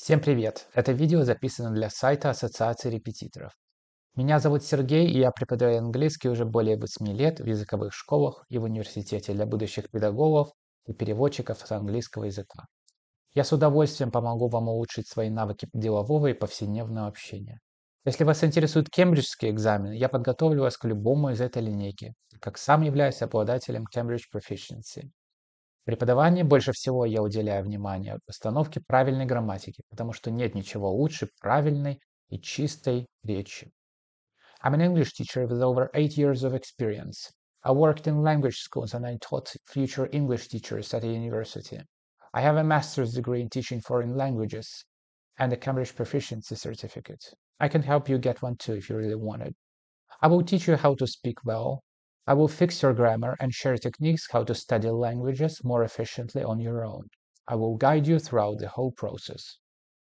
Всем привет! Это видео записано для сайта Ассоциации репетиторов. Меня зовут Сергей, и я преподаю английский уже более 8 лет в языковых школах и в университете для будущих педагогов и переводчиков с английского языка. Я с удовольствием помогу вам улучшить свои навыки делового и повседневного общения. Если вас интересует кембриджский экзамен, я подготовлю вас к любому из этой линейки, как сам являюсь обладателем Cambridge Proficiency преподавании больше всего я уделяю внимание установке правильной грамматики, потому что нет ничего лучше правильной и чистой речи. I'm an English teacher with over eight years of experience. I worked in language schools and I taught future English teachers at a university. I have a master's degree in teaching foreign languages and a Cambridge proficiency certificate. I can help you get one too if you really want it. I will teach you how to speak well, I will fix your grammar and share techniques how to study languages more efficiently on your own. I will guide you throughout the whole process.